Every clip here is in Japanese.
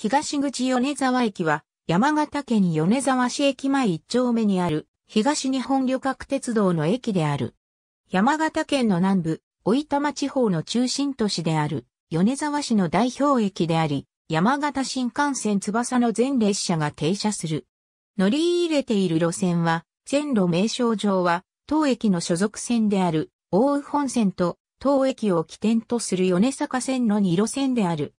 東口米沢駅は山形県米沢市駅前一丁目にある東日本旅客鉄道の駅である。山形県の南部、大いた地方の中心都市である米沢市の代表駅であり、山形新幹線翼の全列車が停車する。乗り入れている路線は、線路名称上は、当駅の所属線である、大宇本線と、当駅を起点とする米坂線の2路線である。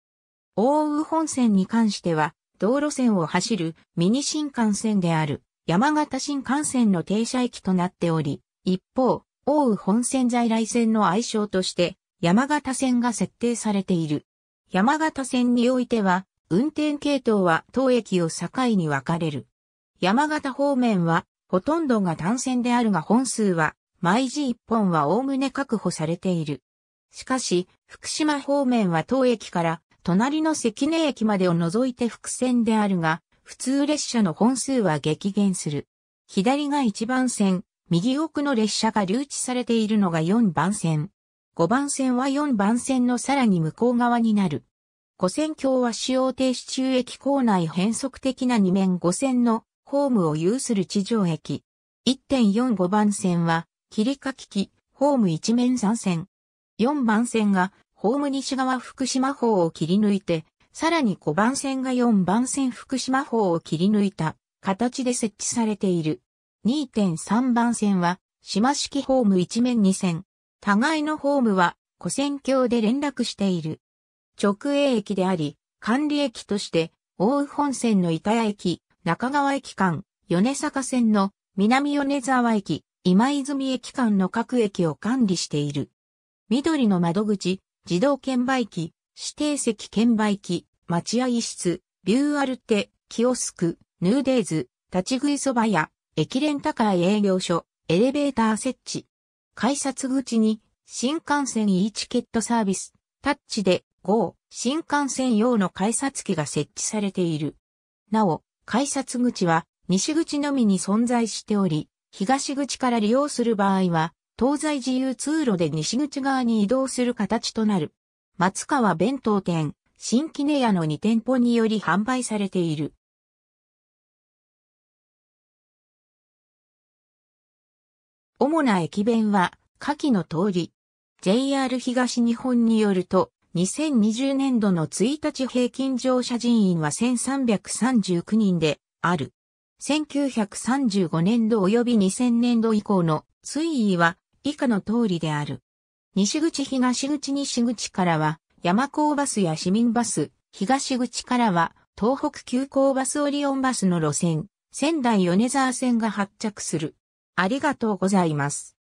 奥羽本線に関しては、道路線を走るミニ新幹線である山形新幹線の停車駅となっており、一方、奥羽本線在来線の愛称として山形線が設定されている。山形線においては、運転系統は当駅を境に分かれる。山形方面は、ほとんどが単線であるが本数は、毎時1本は概ね確保されている。しかし、福島方面は当駅から隣の関根駅までを除いて伏線であるが、普通列車の本数は激減する。左が1番線、右奥の列車が留置されているのが4番線。5番線は4番線のさらに向こう側になる。古線橋は使用停止中駅構内変則的な2面5線のホームを有する地上駅。1.45番線は切り欠き機、ホーム1面3線。4番線がホーム西側福島方を切り抜いて、さらに5番線が4番線福島方を切り抜いた形で設置されている。2.3番線は、島式ホーム一面2線。互いのホームは、古線橋で連絡している。直営駅であり、管理駅として、大宇本線の板谷駅、中川駅間、米坂線の南米沢駅、今泉駅間の各駅を管理している。緑の窓口、自動券売機、指定席券売機、待合室、ビューアルテ、キオスク、ヌーデイズ、立ち食いそば屋、駅レンタカー営業所、エレベーター設置。改札口に、新幹線 e チケットサービス、タッチで GO、新幹線用の改札機が設置されている。なお、改札口は、西口のみに存在しており、東口から利用する場合は、東西自由通路で西口側に移動する形となる。松川弁当店、新キネ屋の2店舗により販売されている。主な駅弁は、下記の通り。JR 東日本によると、2020年度の1日平均乗車人員は1339人である。1935年度及び2000年度以降の推移は以下の通りである。西口東口西口からは、山港バスや市民バス、東口からは、東北急行バスオリオンバスの路線、仙台米沢線が発着する。ありがとうございます。